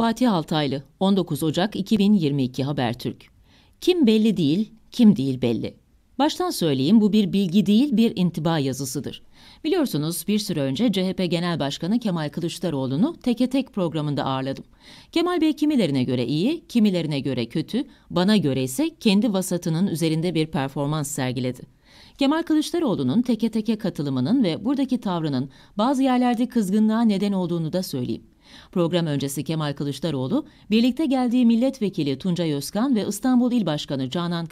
Fatih Altaylı, 19 Ocak 2022 Habertürk. Kim belli değil, kim değil belli. Baştan söyleyeyim bu bir bilgi değil bir intiba yazısıdır. Biliyorsunuz bir süre önce CHP Genel Başkanı Kemal Kılıçdaroğlu'nu teke tek programında ağırladım. Kemal Bey kimilerine göre iyi, kimilerine göre kötü, bana göre ise kendi vasatının üzerinde bir performans sergiledi. Kemal Kılıçdaroğlu'nun teke teke katılımının ve buradaki tavrının bazı yerlerde kızgınlığa neden olduğunu da söyleyeyim. Program öncesi Kemal Kılıçdaroğlu, birlikte geldiği milletvekili Tuncay Özkan ve İstanbul İl Başkanı Canan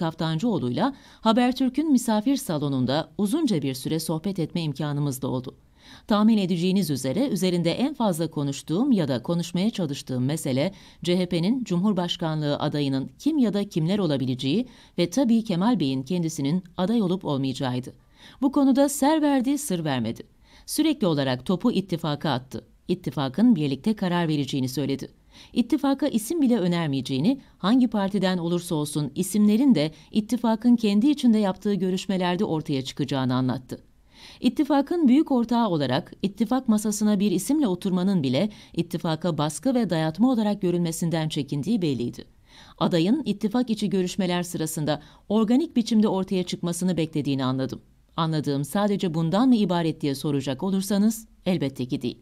ile Habertürk'ün misafir salonunda uzunca bir süre sohbet etme imkanımız da oldu. Tahmin edeceğiniz üzere üzerinde en fazla konuştuğum ya da konuşmaya çalıştığım mesele CHP'nin Cumhurbaşkanlığı adayının kim ya da kimler olabileceği ve tabii Kemal Bey'in kendisinin aday olup olmayacağıydı. Bu konuda ser verdi, sır vermedi. Sürekli olarak topu ittifaka attı ittifakın birlikte karar vereceğini söyledi. İttifaka isim bile önermeyeceğini, hangi partiden olursa olsun isimlerin de ittifakın kendi içinde yaptığı görüşmelerde ortaya çıkacağını anlattı. İttifakın büyük ortağı olarak ittifak masasına bir isimle oturmanın bile ittifaka baskı ve dayatma olarak görünmesinden çekindiği belliydi. Adayın ittifak içi görüşmeler sırasında organik biçimde ortaya çıkmasını beklediğini anladım. Anladığım sadece bundan mı ibaret diye soracak olursanız Elbette ki değil.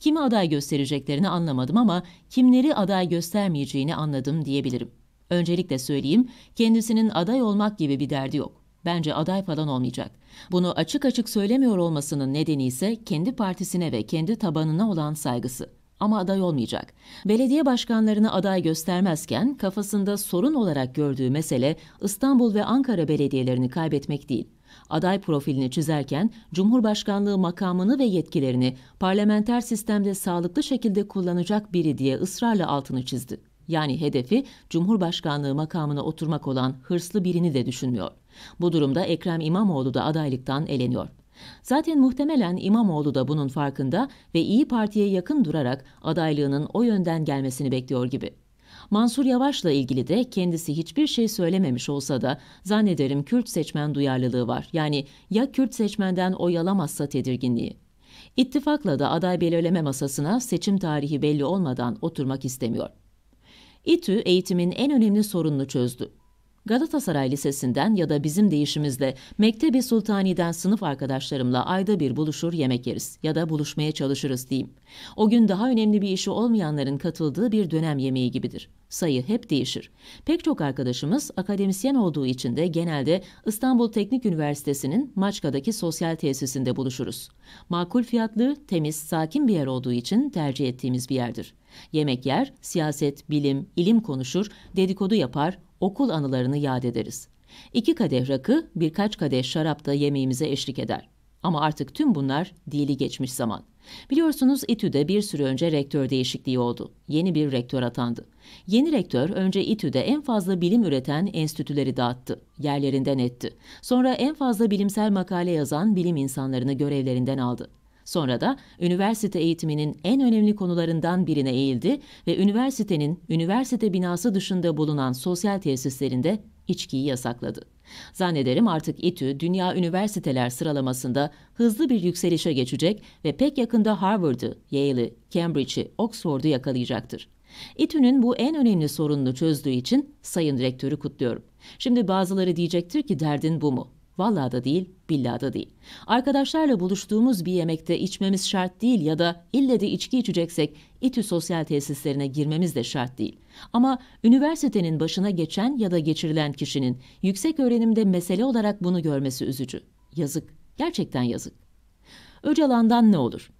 Kimi aday göstereceklerini anlamadım ama kimleri aday göstermeyeceğini anladım diyebilirim. Öncelikle söyleyeyim, kendisinin aday olmak gibi bir derdi yok. Bence aday falan olmayacak. Bunu açık açık söylemiyor olmasının nedeni ise kendi partisine ve kendi tabanına olan saygısı ama aday olmayacak. Belediye başkanlarını aday göstermezken kafasında sorun olarak gördüğü mesele İstanbul ve Ankara belediyelerini kaybetmek değil aday profilini çizerken Cumhurbaşkanlığı makamını ve yetkilerini parlamenter sistemde sağlıklı şekilde kullanacak biri diye ısrarla altını çizdi. Yani hedefi Cumhurbaşkanlığı makamına oturmak olan hırslı birini de düşünmüyor. Bu durumda Ekrem İmamoğlu da adaylıktan eleniyor. Zaten muhtemelen İmamoğlu da bunun farkında ve İyi Parti'ye yakın durarak adaylığının o yönden gelmesini bekliyor gibi. Mansur Yavaş'la ilgili de kendisi hiçbir şey söylememiş olsa da zannederim Kürt seçmen duyarlılığı var. Yani ya Kürt seçmenden oy alamazsa tedirginliği. İttifakla da aday belirleme masasına seçim tarihi belli olmadan oturmak istemiyor. İTÜ eğitimin en önemli sorununu çözdü. Galatasaray Lisesi'nden ya da bizim değişimizle Mektebi Sultani'den sınıf arkadaşlarımla ayda bir buluşur yemek yeriz ya da buluşmaya çalışırız diyeyim. O gün daha önemli bir işi olmayanların katıldığı bir dönem yemeği gibidir. Sayı hep değişir. Pek çok arkadaşımız akademisyen olduğu için de genelde İstanbul Teknik Üniversitesi'nin Maçka'daki sosyal tesisinde buluşuruz. Makul fiyatlı, temiz, sakin bir yer olduğu için tercih ettiğimiz bir yerdir. Yemek yer, siyaset, bilim, ilim konuşur, dedikodu yapar, okul anılarını yad ederiz. İki kadeh rakı, birkaç kadeh şarap da yemeğimize eşlik eder. Ama artık tüm bunlar dili geçmiş zaman. Biliyorsunuz İTÜ'de bir süre önce rektör değişikliği oldu. Yeni bir rektör atandı. Yeni rektör önce İTÜ'de en fazla bilim üreten enstitüleri dağıttı, yerlerinden etti. Sonra en fazla bilimsel makale yazan bilim insanlarını görevlerinden aldı. Sonra da üniversite eğitiminin en önemli konularından birine eğildi ve üniversitenin üniversite binası dışında bulunan sosyal tesislerinde içkiyi yasakladı. Zannederim artık İTÜ dünya üniversiteler sıralamasında hızlı bir yükselişe geçecek ve pek yakında Harvard'ı, Yale'i, Cambridge'i, Oxford'u yakalayacaktır. İTÜ'nün bu en önemli sorununu çözdüğü için sayın rektörü kutluyorum. Şimdi bazıları diyecektir ki derdin bu mu? Vallahi da değil, billahi da değil. Arkadaşlarla buluştuğumuz bir yemekte içmemiz şart değil ya da ille de içki içeceksek İTÜ sosyal tesislerine girmemiz de şart değil. Ama üniversitenin başına geçen ya da geçirilen kişinin yüksek öğrenimde mesele olarak bunu görmesi üzücü. Yazık, gerçekten yazık. Öcalan'dan ne olur?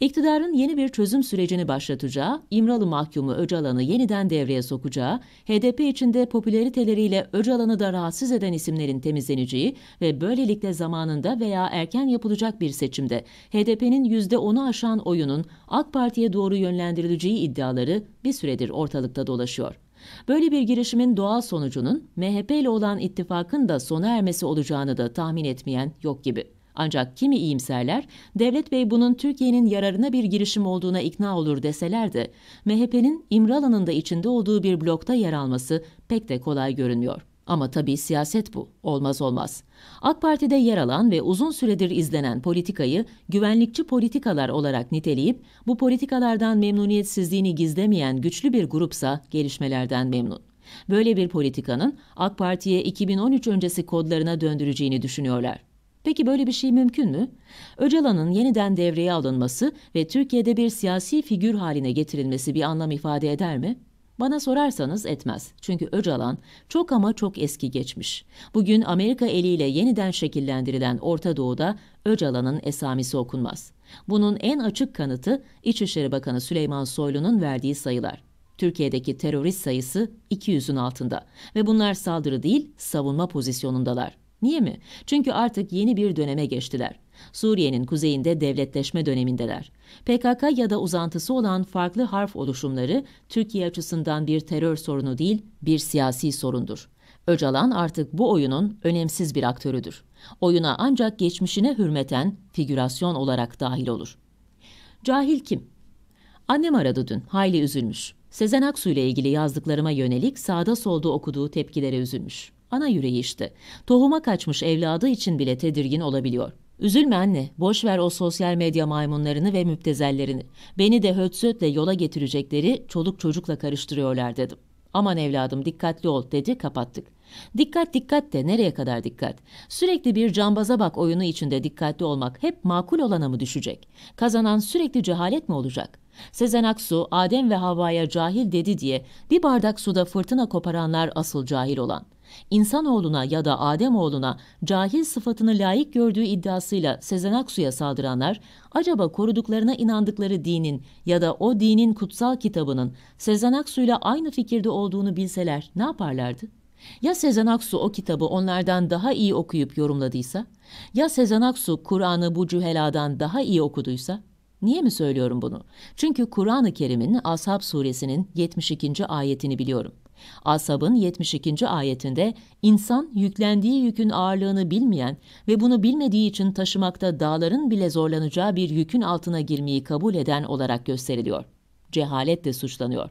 iktidarın yeni bir çözüm sürecini başlatacağı, İmralı mahkumu Öcalan'ı yeniden devreye sokacağı, HDP içinde popülariteleriyle Öcalan'ı da rahatsız eden isimlerin temizleneceği ve böylelikle zamanında veya erken yapılacak bir seçimde HDP'nin %10'u aşan oyunun AK Parti'ye doğru yönlendirileceği iddiaları bir süredir ortalıkta dolaşıyor. Böyle bir girişimin doğal sonucunun MHP ile olan ittifakın da sona ermesi olacağını da tahmin etmeyen yok gibi. Ancak kimi iyimserler Devlet Bey bunun Türkiye'nin yararına bir girişim olduğuna ikna olur deselerdi, de MHP'nin İmralı'nın da içinde olduğu bir blokta yer alması pek de kolay görünmüyor. Ama tabii siyaset bu, olmaz olmaz. AK Parti'de yer alan ve uzun süredir izlenen politikayı güvenlikçi politikalar olarak niteleyip bu politikalardan memnuniyetsizliğini gizlemeyen güçlü bir grupsa gelişmelerden memnun. Böyle bir politikanın AK Parti'ye 2013 öncesi kodlarına döndüreceğini düşünüyorlar. Peki böyle bir şey mümkün mü? Öcalan'ın yeniden devreye alınması ve Türkiye'de bir siyasi figür haline getirilmesi bir anlam ifade eder mi? Bana sorarsanız etmez. Çünkü Öcalan çok ama çok eski geçmiş. Bugün Amerika eliyle yeniden şekillendirilen Orta Doğu'da Öcalan'ın esamisi okunmaz. Bunun en açık kanıtı İçişleri Bakanı Süleyman Soylu'nun verdiği sayılar. Türkiye'deki terörist sayısı 200'ün altında ve bunlar saldırı değil savunma pozisyonundalar. Niye mi? Çünkü artık yeni bir döneme geçtiler. Suriye'nin kuzeyinde devletleşme dönemindeler. PKK ya da uzantısı olan farklı harf oluşumları Türkiye açısından bir terör sorunu değil, bir siyasi sorundur. Öcalan artık bu oyunun önemsiz bir aktörüdür. Oyuna ancak geçmişine hürmeten figürasyon olarak dahil olur. Cahil kim? Annem aradı dün, hayli üzülmüş. Sezen Aksu ile ilgili yazdıklarıma yönelik sağda solda okuduğu tepkilere üzülmüş ana yüreği işte. Tohuma kaçmış evladı için bile tedirgin olabiliyor. Üzülme anne, boş ver o sosyal medya maymunlarını ve müptezellerini. Beni de hötsötle yola getirecekleri çoluk çocukla karıştırıyorlar dedim. Aman evladım dikkatli ol dedi kapattık. Dikkat dikkat de nereye kadar dikkat? Sürekli bir cambaza bak oyunu içinde dikkatli olmak hep makul olana mı düşecek? Kazanan sürekli cehalet mi olacak? Sezen Aksu, Adem ve Havva'ya cahil dedi diye bir bardak suda fırtına koparanlar asıl cahil olan insanoğluna ya da Ademoğluna cahil sıfatını layık gördüğü iddiasıyla Sezen Aksu'ya saldıranlar, acaba koruduklarına inandıkları dinin ya da o dinin kutsal kitabının Sezen Aksu'yla aynı fikirde olduğunu bilseler ne yaparlardı? Ya Sezen Aksu o kitabı onlardan daha iyi okuyup yorumladıysa? Ya Sezen Aksu Kur'an'ı bu cüheladan daha iyi okuduysa? Niye mi söylüyorum bunu? Çünkü Kur'an-ı Kerim'in Ashab suresinin 72. ayetini biliyorum. Asab'ın 72. ayetinde insan yüklendiği yükün ağırlığını bilmeyen ve bunu bilmediği için taşımakta dağların bile zorlanacağı bir yükün altına girmeyi kabul eden olarak gösteriliyor. Cehalet de suçlanıyor.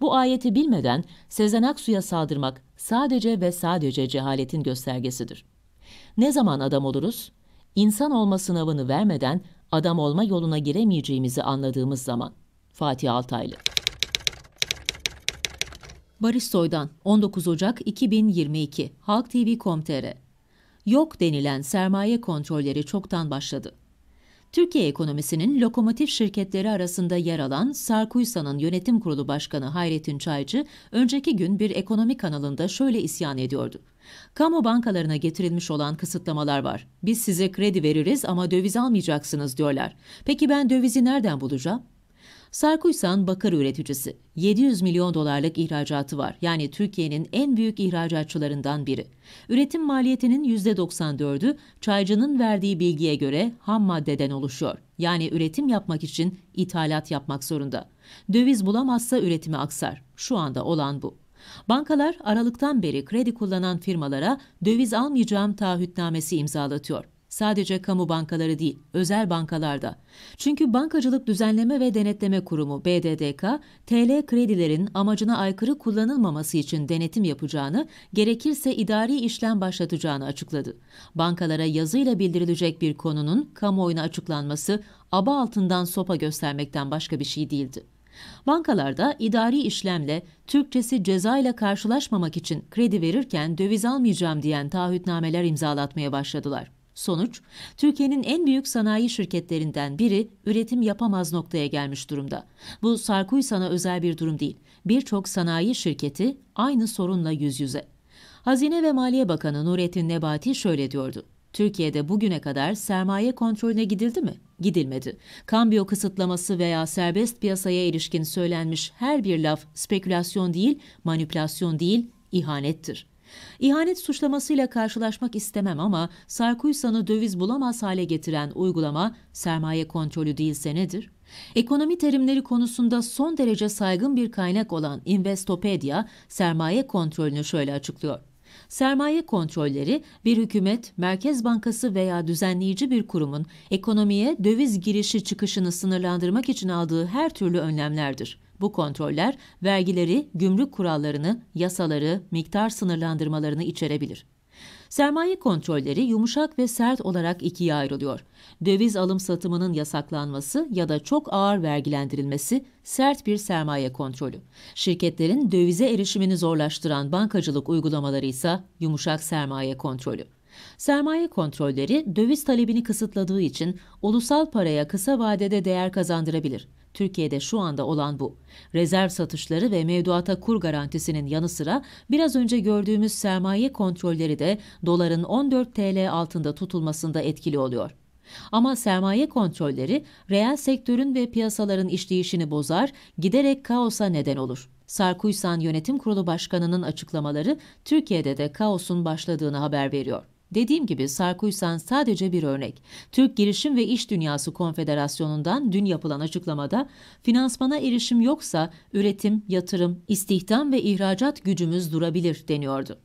Bu ayeti bilmeden Sezen Aksu'ya saldırmak sadece ve sadece cehaletin göstergesidir. Ne zaman adam oluruz? İnsan olma sınavını vermeden adam olma yoluna giremeyeceğimizi anladığımız zaman. Fatih Altaylı Barış Soy'dan 19 Ocak 2022 Halk TV Komtere. Yok denilen sermaye kontrolleri çoktan başladı. Türkiye ekonomisinin lokomotif şirketleri arasında yer alan Sarkuysa'nın yönetim kurulu başkanı Hayrettin Çaycı, önceki gün bir ekonomi kanalında şöyle isyan ediyordu. Kamu bankalarına getirilmiş olan kısıtlamalar var. Biz size kredi veririz ama döviz almayacaksınız diyorlar. Peki ben dövizi nereden bulacağım? Sarkuysan bakır üreticisi. 700 milyon dolarlık ihracatı var. Yani Türkiye'nin en büyük ihracatçılarından biri. Üretim maliyetinin %94'ü çaycının verdiği bilgiye göre ham maddeden oluşuyor. Yani üretim yapmak için ithalat yapmak zorunda. Döviz bulamazsa üretimi aksar. Şu anda olan bu. Bankalar Aralık'tan beri kredi kullanan firmalara döviz almayacağım taahhütnamesi imzalatıyor. Sadece kamu bankaları değil, özel bankalarda. Çünkü Bankacılık Düzenleme ve Denetleme Kurumu BDDK, TL kredilerin amacına aykırı kullanılmaması için denetim yapacağını, gerekirse idari işlem başlatacağını açıkladı. Bankalara yazıyla bildirilecek bir konunun kamuoyuna açıklanması, aba altından sopa göstermekten başka bir şey değildi. Bankalarda idari işlemle Türkçesi ceza ile karşılaşmamak için kredi verirken döviz almayacağım diyen taahhütnameler imzalatmaya başladılar. Sonuç, Türkiye'nin en büyük sanayi şirketlerinden biri üretim yapamaz noktaya gelmiş durumda. Bu sana özel bir durum değil. Birçok sanayi şirketi aynı sorunla yüz yüze. Hazine ve Maliye Bakanı Nurettin Nebati şöyle diyordu. Türkiye'de bugüne kadar sermaye kontrolüne gidildi mi? Gidilmedi. Kambiyo kısıtlaması veya serbest piyasaya ilişkin söylenmiş her bir laf spekülasyon değil, manipülasyon değil, ihanettir. İhanet suçlamasıyla karşılaşmak istemem ama Sarkuysan'ı döviz bulamaz hale getiren uygulama sermaye kontrolü değilse nedir? Ekonomi terimleri konusunda son derece saygın bir kaynak olan Investopedia sermaye kontrolünü şöyle açıklıyor. Sermaye kontrolleri bir hükümet, merkez bankası veya düzenleyici bir kurumun ekonomiye döviz girişi çıkışını sınırlandırmak için aldığı her türlü önlemlerdir. Bu kontroller vergileri, gümrük kurallarını, yasaları, miktar sınırlandırmalarını içerebilir. Sermaye kontrolleri yumuşak ve sert olarak ikiye ayrılıyor. Döviz alım satımının yasaklanması ya da çok ağır vergilendirilmesi sert bir sermaye kontrolü. Şirketlerin dövize erişimini zorlaştıran bankacılık uygulamaları ise yumuşak sermaye kontrolü. Sermaye kontrolleri döviz talebini kısıtladığı için ulusal paraya kısa vadede değer kazandırabilir. Türkiye'de şu anda olan bu. Rezerv satışları ve mevduata kur garantisinin yanı sıra biraz önce gördüğümüz sermaye kontrolleri de doların 14 TL altında tutulmasında etkili oluyor. Ama sermaye kontrolleri reel sektörün ve piyasaların işleyişini bozar, giderek kaosa neden olur. Sarkuysan Yönetim Kurulu Başkanı'nın açıklamaları Türkiye'de de kaosun başladığını haber veriyor. Dediğim gibi Sarkuysan sadece bir örnek. Türk Girişim ve İş Dünyası Konfederasyonu'ndan dün yapılan açıklamada finansmana erişim yoksa üretim, yatırım, istihdam ve ihracat gücümüz durabilir deniyordu.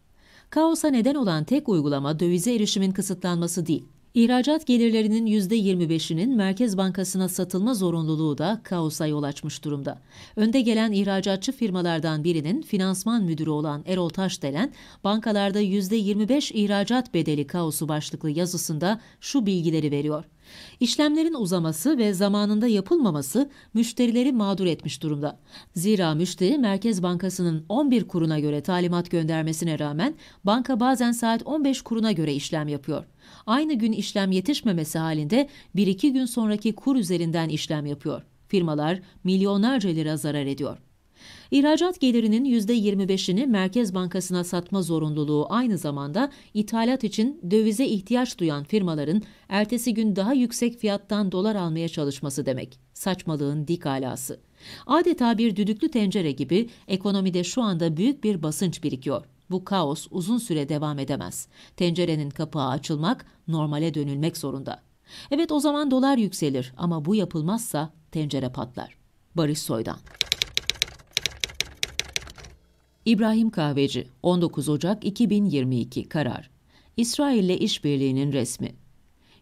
Kaosa neden olan tek uygulama dövize erişimin kısıtlanması değil. İhracat gelirlerinin %25'inin Merkez Bankası'na satılma zorunluluğu da kaosa yol açmış durumda. Önde gelen ihracatçı firmalardan birinin finansman müdürü olan Erol Taşdelen, bankalarda %25 ihracat bedeli kaosu başlıklı yazısında şu bilgileri veriyor. İşlemlerin uzaması ve zamanında yapılmaması müşterileri mağdur etmiş durumda. Zira müşteri Merkez Bankası'nın 11 kuruna göre talimat göndermesine rağmen banka bazen saat 15 kuruna göre işlem yapıyor. Aynı gün işlem yetişmemesi halinde 1-2 gün sonraki kur üzerinden işlem yapıyor. Firmalar milyonlarca lira zarar ediyor. İhracat gelirinin %25'ini Merkez Bankası'na satma zorunluluğu aynı zamanda ithalat için dövize ihtiyaç duyan firmaların ertesi gün daha yüksek fiyattan dolar almaya çalışması demek. Saçmalığın dik alası. Adeta bir düdüklü tencere gibi ekonomide şu anda büyük bir basınç birikiyor. Bu kaos uzun süre devam edemez. Tencerenin kapağı açılmak, normale dönülmek zorunda. Evet o zaman dolar yükselir ama bu yapılmazsa tencere patlar. Barış Soydan İbrahim Kahveci, 19 Ocak 2022 karar. İsrail ile işbirliğinin resmi.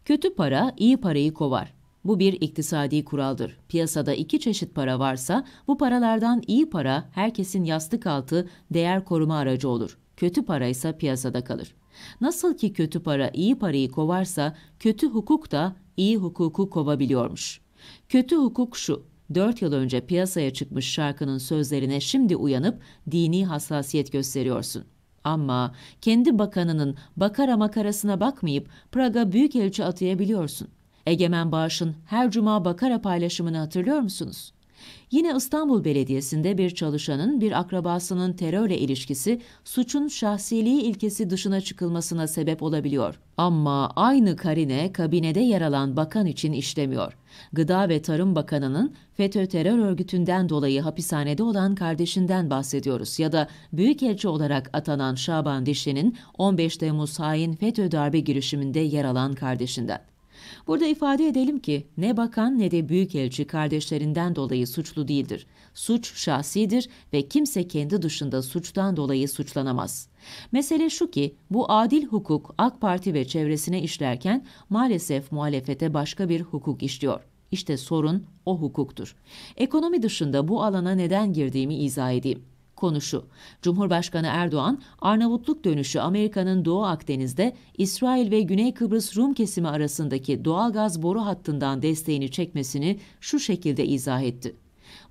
Kötü para iyi parayı kovar. Bu bir iktisadi kuraldır. Piyasada iki çeşit para varsa bu paralardan iyi para herkesin yastık altı değer koruma aracı olur. Kötü para ise piyasada kalır. Nasıl ki kötü para iyi parayı kovarsa kötü hukuk da iyi hukuku kovabiliyormuş. Kötü hukuk şu, 4 yıl önce piyasaya çıkmış şarkının sözlerine şimdi uyanıp dini hassasiyet gösteriyorsun. Ama kendi bakanının bakara makarasına bakmayıp Praga büyük elçi atayabiliyorsun. Egemen Bağış'ın her cuma bakara paylaşımını hatırlıyor musunuz? Yine İstanbul Belediyesi'nde bir çalışanın bir akrabasının terörle ilişkisi suçun şahsiliği ilkesi dışına çıkılmasına sebep olabiliyor. Ama aynı karine kabinede yer alan bakan için işlemiyor. Gıda ve Tarım Bakanı'nın FETÖ terör örgütünden dolayı hapishanede olan kardeşinden bahsediyoruz ya da büyükelçi olarak atanan Şaban Dişli'nin 15 Temmuz hain FETÖ darbe girişiminde yer alan kardeşinden. Burada ifade edelim ki ne bakan ne de büyükelçi kardeşlerinden dolayı suçlu değildir. Suç şahsidir ve kimse kendi dışında suçtan dolayı suçlanamaz. Mesele şu ki bu adil hukuk AK Parti ve çevresine işlerken maalesef muhalefete başka bir hukuk işliyor. İşte sorun o hukuktur. Ekonomi dışında bu alana neden girdiğimi izah edeyim konuşu. Cumhurbaşkanı Erdoğan, Arnavutluk dönüşü Amerika'nın Doğu Akdeniz'de İsrail ve Güney Kıbrıs Rum kesimi arasındaki doğal gaz boru hattından desteğini çekmesini şu şekilde izah etti.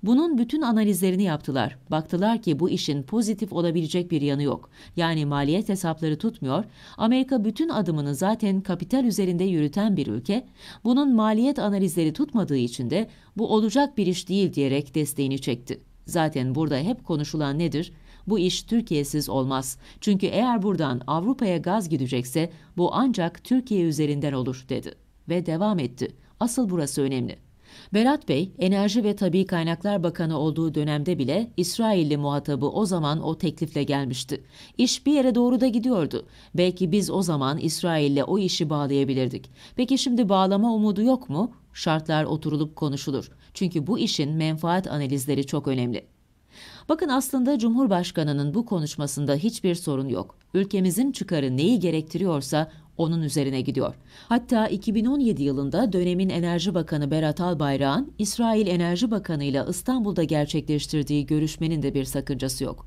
Bunun bütün analizlerini yaptılar. Baktılar ki bu işin pozitif olabilecek bir yanı yok. Yani maliyet hesapları tutmuyor. Amerika bütün adımını zaten kapital üzerinde yürüten bir ülke. Bunun maliyet analizleri tutmadığı için de bu olacak bir iş değil diyerek desteğini çekti. Zaten burada hep konuşulan nedir? Bu iş Türkiye'siz olmaz. Çünkü eğer buradan Avrupa'ya gaz gidecekse bu ancak Türkiye üzerinden olur dedi. Ve devam etti. Asıl burası önemli. Berat Bey, Enerji ve Tabi Kaynaklar Bakanı olduğu dönemde bile İsrailli muhatabı o zaman o teklifle gelmişti. İş bir yere doğru da gidiyordu. Belki biz o zaman İsrail'le o işi bağlayabilirdik. Peki şimdi bağlama umudu yok mu? şartlar oturulup konuşulur. Çünkü bu işin menfaat analizleri çok önemli. Bakın aslında Cumhurbaşkanı'nın bu konuşmasında hiçbir sorun yok. Ülkemizin çıkarı neyi gerektiriyorsa onun üzerine gidiyor. Hatta 2017 yılında dönemin Enerji Bakanı Berat Albayrak'ın İsrail Enerji Bakanı ile İstanbul'da gerçekleştirdiği görüşmenin de bir sakıncası yok.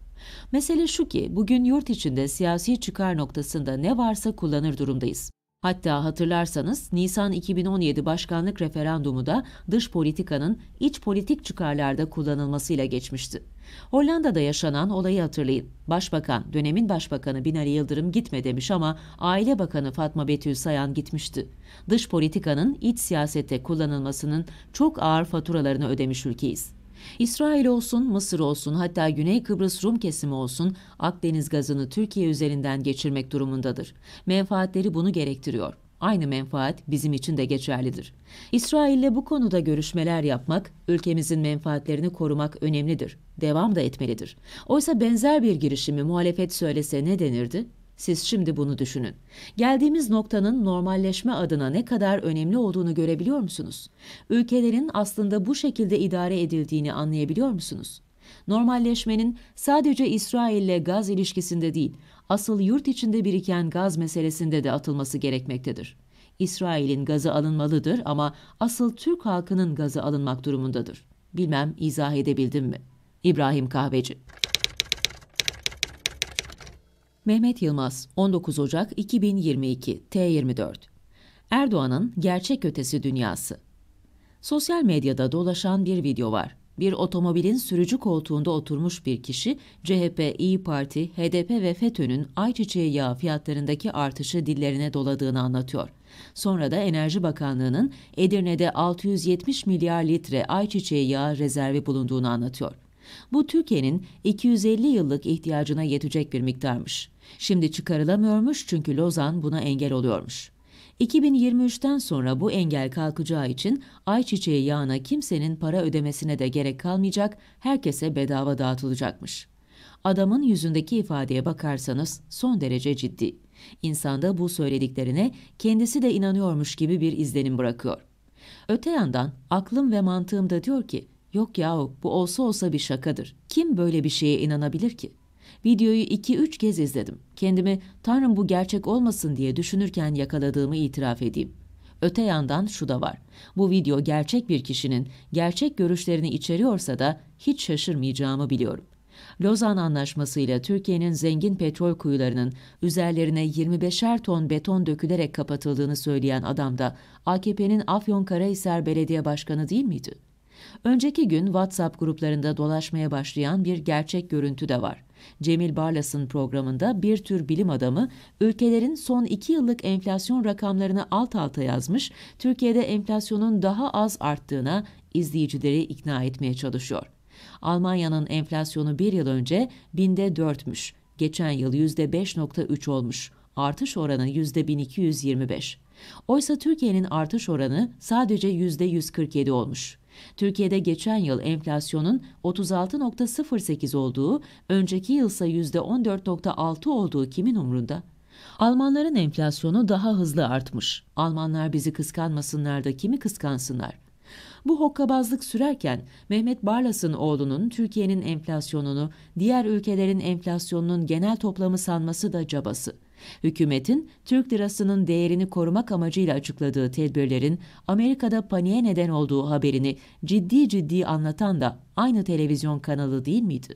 Mesele şu ki bugün yurt içinde siyasi çıkar noktasında ne varsa kullanır durumdayız. Hatta hatırlarsanız Nisan 2017 başkanlık referandumu da dış politikanın iç politik çıkarlarda kullanılmasıyla geçmişti. Hollanda'da yaşanan olayı hatırlayın. Başbakan, dönemin başbakanı Binali Yıldırım gitme demiş ama Aile Bakanı Fatma Betül Sayan gitmişti. Dış politikanın iç siyasette kullanılmasının çok ağır faturalarını ödemiş ülkeyiz. İsrail olsun, Mısır olsun hatta Güney Kıbrıs Rum kesimi olsun Akdeniz gazını Türkiye üzerinden geçirmek durumundadır. Menfaatleri bunu gerektiriyor. Aynı menfaat bizim için de geçerlidir. İsrail'le bu konuda görüşmeler yapmak, ülkemizin menfaatlerini korumak önemlidir. Devam da etmelidir. Oysa benzer bir girişimi muhalefet söylese ne denirdi? Siz şimdi bunu düşünün. Geldiğimiz noktanın normalleşme adına ne kadar önemli olduğunu görebiliyor musunuz? Ülkelerin aslında bu şekilde idare edildiğini anlayabiliyor musunuz? Normalleşmenin sadece İsrail ile gaz ilişkisinde değil, asıl yurt içinde biriken gaz meselesinde de atılması gerekmektedir. İsrail'in gazı alınmalıdır ama asıl Türk halkının gazı alınmak durumundadır. Bilmem izah edebildim mi? İbrahim Kahveci Mehmet Yılmaz, 19 Ocak 2022, T24. Erdoğan'ın gerçek ötesi dünyası. Sosyal medyada dolaşan bir video var. Bir otomobilin sürücü koltuğunda oturmuş bir kişi, CHP, İyi Parti, HDP ve FETÖ'nün ayçiçeği yağı fiyatlarındaki artışı dillerine doladığını anlatıyor. Sonra da Enerji Bakanlığı'nın Edirne'de 670 milyar litre ayçiçeği yağı rezervi bulunduğunu anlatıyor. Bu Türkiye'nin 250 yıllık ihtiyacına yetecek bir miktarmış. Şimdi çıkarılamıyormuş çünkü Lozan buna engel oluyormuş. 2023'ten sonra bu engel kalkacağı için ayçiçeği yağına kimsenin para ödemesine de gerek kalmayacak, herkese bedava dağıtılacakmış. Adamın yüzündeki ifadeye bakarsanız son derece ciddi. İnsanda bu söylediklerine kendisi de inanıyormuş gibi bir izlenim bırakıyor. Öte yandan aklım ve mantığım da diyor ki, yok yahu bu olsa olsa bir şakadır. Kim böyle bir şeye inanabilir ki? Videoyu 2-3 kez izledim. Kendimi Tanrım bu gerçek olmasın diye düşünürken yakaladığımı itiraf edeyim. Öte yandan şu da var. Bu video gerçek bir kişinin gerçek görüşlerini içeriyorsa da hiç şaşırmayacağımı biliyorum. Lozan Anlaşması ile Türkiye'nin zengin petrol kuyularının üzerlerine 25'er ton beton dökülerek kapatıldığını söyleyen adam da AKP'nin Afyon Afyonkarahisar Belediye Başkanı değil miydi? Önceki gün WhatsApp gruplarında dolaşmaya başlayan bir gerçek görüntü de var. Cemil Barlas'ın programında bir tür bilim adamı ülkelerin son iki yıllık enflasyon rakamlarını alt alta yazmış, Türkiye'de enflasyonun daha az arttığına izleyicileri ikna etmeye çalışıyor. Almanya'nın enflasyonu bir yıl önce binde dörtmüş, geçen yıl yüzde 5.3 olmuş, artış oranı yüzde 1225. Oysa Türkiye'nin artış oranı sadece yüzde 147 olmuş. Türkiye'de geçen yıl enflasyonun 36.08 olduğu, önceki yılsa %14.6 olduğu kimin umrunda? Almanların enflasyonu daha hızlı artmış. Almanlar bizi kıskanmasınlar da kimi kıskansınlar? Bu hokkabazlık sürerken Mehmet Barlas'ın oğlunun Türkiye'nin enflasyonunu diğer ülkelerin enflasyonunun genel toplamı sanması da cabası. Hükümetin Türk lirasının değerini korumak amacıyla açıkladığı tedbirlerin Amerika'da paniğe neden olduğu haberini ciddi ciddi anlatan da aynı televizyon kanalı değil miydi?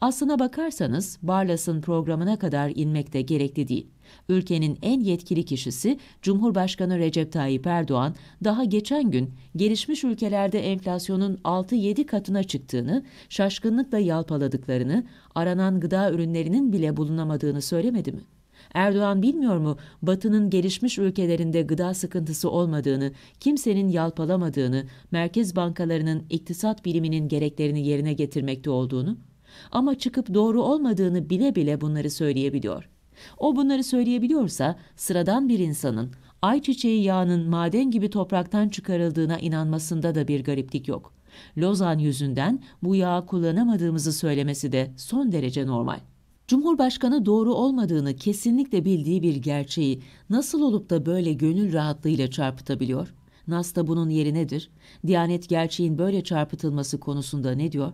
Aslına bakarsanız Barlas'ın programına kadar inmek de gerekli değil. Ülkenin en yetkili kişisi Cumhurbaşkanı Recep Tayyip Erdoğan daha geçen gün gelişmiş ülkelerde enflasyonun 6-7 katına çıktığını, şaşkınlıkla yalpaladıklarını, aranan gıda ürünlerinin bile bulunamadığını söylemedi mi? Erdoğan bilmiyor mu Batı'nın gelişmiş ülkelerinde gıda sıkıntısı olmadığını, kimsenin yalpalamadığını, merkez bankalarının iktisat biliminin gereklerini yerine getirmekte olduğunu? Ama çıkıp doğru olmadığını bile bile bunları söyleyebiliyor. O bunları söyleyebiliyorsa sıradan bir insanın ayçiçeği yağının maden gibi topraktan çıkarıldığına inanmasında da bir gariplik yok. Lozan yüzünden bu yağı kullanamadığımızı söylemesi de son derece normal.'' Cumhurbaşkanı doğru olmadığını kesinlikle bildiği bir gerçeği nasıl olup da böyle gönül rahatlığıyla çarpıtabiliyor? da bunun yeri nedir? Diyanet gerçeğin böyle çarpıtılması konusunda ne diyor?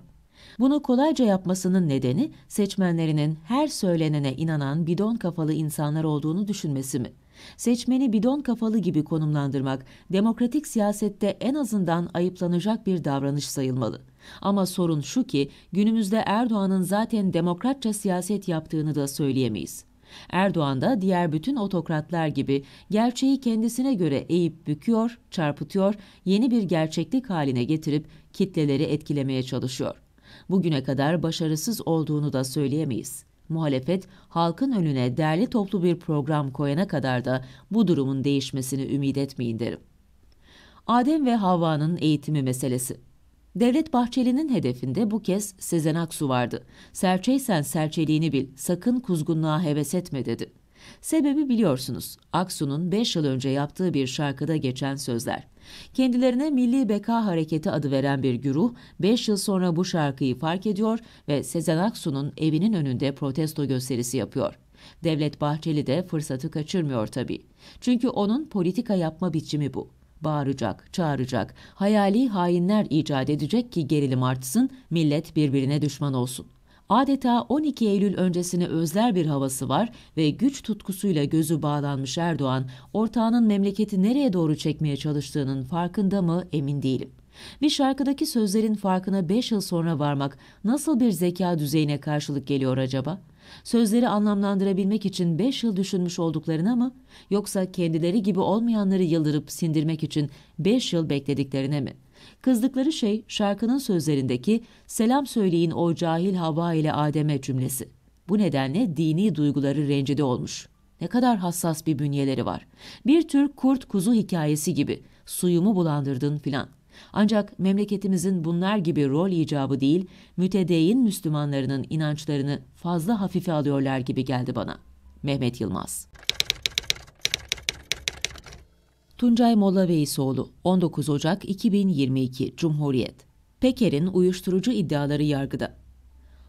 Bunu kolayca yapmasının nedeni seçmenlerinin her söylenene inanan bidon kafalı insanlar olduğunu düşünmesi mi? Seçmeni bidon kafalı gibi konumlandırmak demokratik siyasette en azından ayıplanacak bir davranış sayılmalı. Ama sorun şu ki günümüzde Erdoğan'ın zaten demokratça siyaset yaptığını da söyleyemeyiz. Erdoğan da diğer bütün otokratlar gibi gerçeği kendisine göre eğip büküyor, çarpıtıyor, yeni bir gerçeklik haline getirip kitleleri etkilemeye çalışıyor. Bugüne kadar başarısız olduğunu da söyleyemeyiz. Muhalefet halkın önüne derli toplu bir program koyana kadar da bu durumun değişmesini ümit etmeyin derim. Adem ve Havva'nın eğitimi meselesi. Devlet Bahçeli'nin hedefinde bu kez Sezen Aksu vardı. Serçeysen serçeliğini bil, sakın kuzgunluğa heves etme dedi. Sebebi biliyorsunuz. Aksu'nun 5 yıl önce yaptığı bir şarkıda geçen sözler. Kendilerine Milli Beka Hareketi adı veren bir güruh 5 yıl sonra bu şarkıyı fark ediyor ve Sezen Aksu'nun evinin önünde protesto gösterisi yapıyor. Devlet Bahçeli de fırsatı kaçırmıyor tabii. Çünkü onun politika yapma biçimi bu bağıracak, çağıracak, hayali hainler icat edecek ki gerilim artsın, millet birbirine düşman olsun. Adeta 12 Eylül öncesine özler bir havası var ve güç tutkusuyla gözü bağlanmış Erdoğan, ortağının memleketi nereye doğru çekmeye çalıştığının farkında mı emin değilim. Bir şarkıdaki sözlerin farkına 5 yıl sonra varmak nasıl bir zeka düzeyine karşılık geliyor acaba? Sözleri anlamlandırabilmek için beş yıl düşünmüş olduklarını ama yoksa kendileri gibi olmayanları yıldırıp sindirmek için beş yıl beklediklerine mi? Kızdıkları şey şarkının sözlerindeki selam söyleyin o cahil hava ile Adem'e cümlesi. Bu nedenle dini duyguları rencide olmuş. Ne kadar hassas bir bünyeleri var. Bir tür kurt kuzu hikayesi gibi suyumu bulandırdın filan.'' Ancak memleketimizin bunlar gibi rol icabı değil, mütedeyin Müslümanlarının inançlarını fazla hafife alıyorlar gibi geldi bana. Mehmet Yılmaz Tuncay Molla Veysoğlu, 19 Ocak 2022 Cumhuriyet Peker'in uyuşturucu iddiaları yargıda.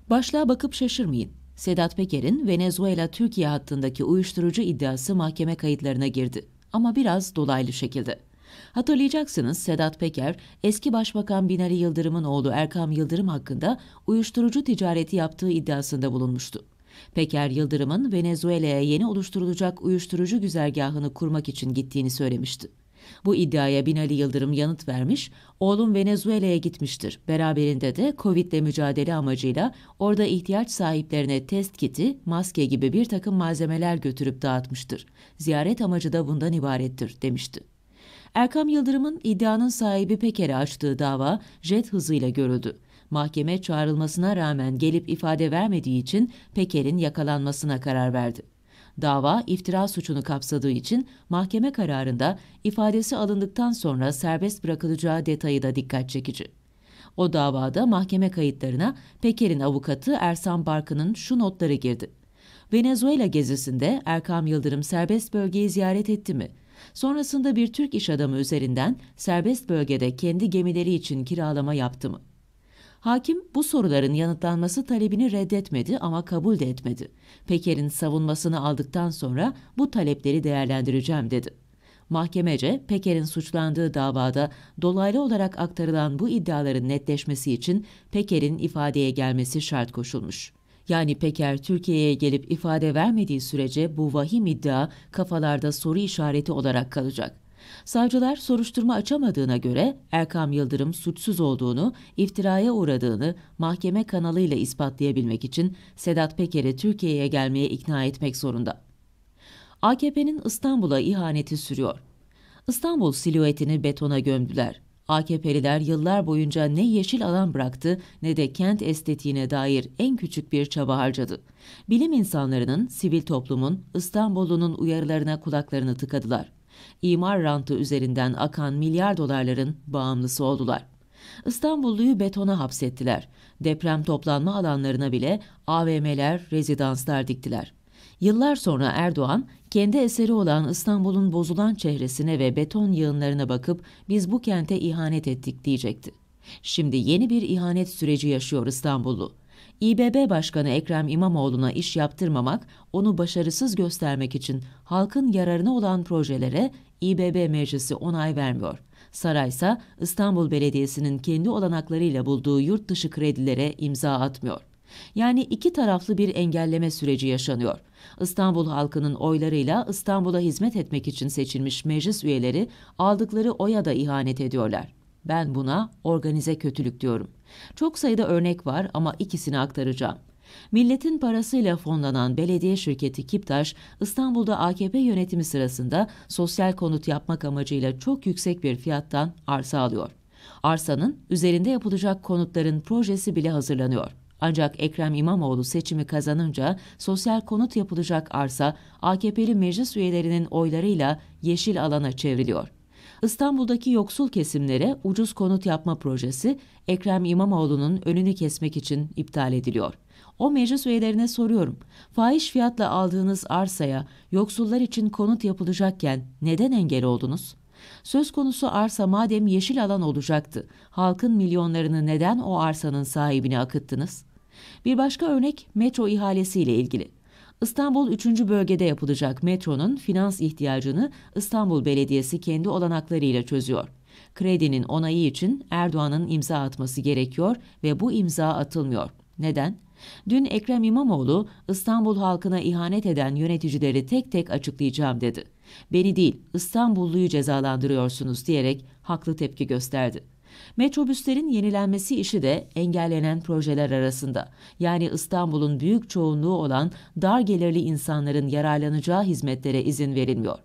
Başlığa bakıp şaşırmayın. Sedat Peker'in Venezuela-Türkiye hattındaki uyuşturucu iddiası mahkeme kayıtlarına girdi. Ama biraz dolaylı şekilde. Hatırlayacaksınız Sedat Peker, eski Başbakan Binali Yıldırım'ın oğlu Erkam Yıldırım hakkında uyuşturucu ticareti yaptığı iddiasında bulunmuştu. Peker, Yıldırım'ın Venezuela'ya yeni oluşturulacak uyuşturucu güzergahını kurmak için gittiğini söylemişti. Bu iddiaya Binali Yıldırım yanıt vermiş, oğlum Venezuela'ya gitmiştir. Beraberinde de Covid'le mücadele amacıyla orada ihtiyaç sahiplerine test kiti, maske gibi bir takım malzemeler götürüp dağıtmıştır. Ziyaret amacı da bundan ibarettir, demişti. Erkam Yıldırım'ın iddianın sahibi Peker'e açtığı dava jet hızıyla görüldü. Mahkeme çağrılmasına rağmen gelip ifade vermediği için Peker'in yakalanmasına karar verdi. Dava iftira suçunu kapsadığı için mahkeme kararında ifadesi alındıktan sonra serbest bırakılacağı detayı da dikkat çekici. O davada mahkeme kayıtlarına Peker'in avukatı Ersan Barkın'ın şu notları girdi. Venezuela gezisinde Erkam Yıldırım serbest bölgeyi ziyaret etti mi? sonrasında bir Türk iş adamı üzerinden serbest bölgede kendi gemileri için kiralama yaptı mı? Hakim bu soruların yanıtlanması talebini reddetmedi ama kabul de etmedi. Peker'in savunmasını aldıktan sonra bu talepleri değerlendireceğim dedi. Mahkemece Peker'in suçlandığı davada dolaylı olarak aktarılan bu iddiaların netleşmesi için Peker'in ifadeye gelmesi şart koşulmuş. Yani Peker Türkiye'ye gelip ifade vermediği sürece bu vahim iddia kafalarda soru işareti olarak kalacak. Savcılar soruşturma açamadığına göre Erkam Yıldırım suçsuz olduğunu, iftiraya uğradığını mahkeme kanalıyla ispatlayabilmek için Sedat Peker'i Türkiye'ye gelmeye ikna etmek zorunda. AKP'nin İstanbul'a ihaneti sürüyor. İstanbul siluetini betona gömdüler. AKP'liler yıllar boyunca ne yeşil alan bıraktı ne de kent estetiğine dair en küçük bir çaba harcadı. Bilim insanlarının, sivil toplumun, İstanbullunun uyarılarına kulaklarını tıkadılar. İmar rantı üzerinden akan milyar dolarların bağımlısı oldular. İstanbulluyu betona hapsettiler. Deprem toplanma alanlarına bile AVM'ler, rezidanslar diktiler. Yıllar sonra Erdoğan, kendi eseri olan İstanbul'un bozulan çehresine ve beton yığınlarına bakıp biz bu kente ihanet ettik diyecekti. Şimdi yeni bir ihanet süreci yaşıyor İstanbullu. İBB Başkanı Ekrem İmamoğlu'na iş yaptırmamak, onu başarısız göstermek için halkın yararına olan projelere İBB Meclisi onay vermiyor. Saray ise İstanbul Belediyesi'nin kendi olanaklarıyla bulduğu yurt dışı kredilere imza atmıyor. Yani iki taraflı bir engelleme süreci yaşanıyor. İstanbul halkının oylarıyla İstanbul'a hizmet etmek için seçilmiş meclis üyeleri aldıkları oya da ihanet ediyorlar. Ben buna organize kötülük diyorum. Çok sayıda örnek var ama ikisini aktaracağım. Milletin parasıyla fonlanan belediye şirketi Kiptaş, İstanbul'da AKP yönetimi sırasında sosyal konut yapmak amacıyla çok yüksek bir fiyattan arsa alıyor. Arsanın üzerinde yapılacak konutların projesi bile hazırlanıyor. Ancak Ekrem İmamoğlu seçimi kazanınca sosyal konut yapılacak arsa AKP'li meclis üyelerinin oylarıyla yeşil alana çevriliyor. İstanbul'daki yoksul kesimlere ucuz konut yapma projesi Ekrem İmamoğlu'nun önünü kesmek için iptal ediliyor. O meclis üyelerine soruyorum. Fahiş fiyatla aldığınız arsaya yoksullar için konut yapılacakken neden engel oldunuz? Söz konusu arsa madem yeşil alan olacaktı, halkın milyonlarını neden o arsanın sahibine akıttınız?'' Bir başka örnek metro ihalesiyle ilgili. İstanbul 3. bölgede yapılacak metronun finans ihtiyacını İstanbul Belediyesi kendi olanaklarıyla çözüyor. Kredinin onayı için Erdoğan'ın imza atması gerekiyor ve bu imza atılmıyor. Neden? Dün Ekrem İmamoğlu İstanbul halkına ihanet eden yöneticileri tek tek açıklayacağım dedi. Beni değil İstanbulluyu cezalandırıyorsunuz diyerek haklı tepki gösterdi. Metrobüslerin yenilenmesi işi de engellenen projeler arasında. Yani İstanbul'un büyük çoğunluğu olan dar gelirli insanların yararlanacağı hizmetlere izin verilmiyor.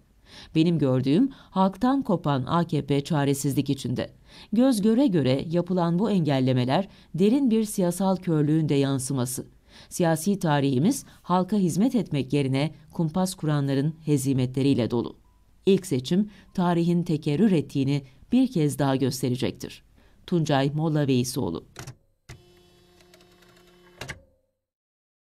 Benim gördüğüm halktan kopan AKP çaresizlik içinde. Göz göre göre yapılan bu engellemeler derin bir siyasal körlüğün de yansıması. Siyasi tarihimiz halka hizmet etmek yerine kumpas kuranların hezimetleriyle dolu. İlk seçim tarihin tekerrür ettiğini bir kez daha gösterecektir. Tuncay Molla Veysoğlu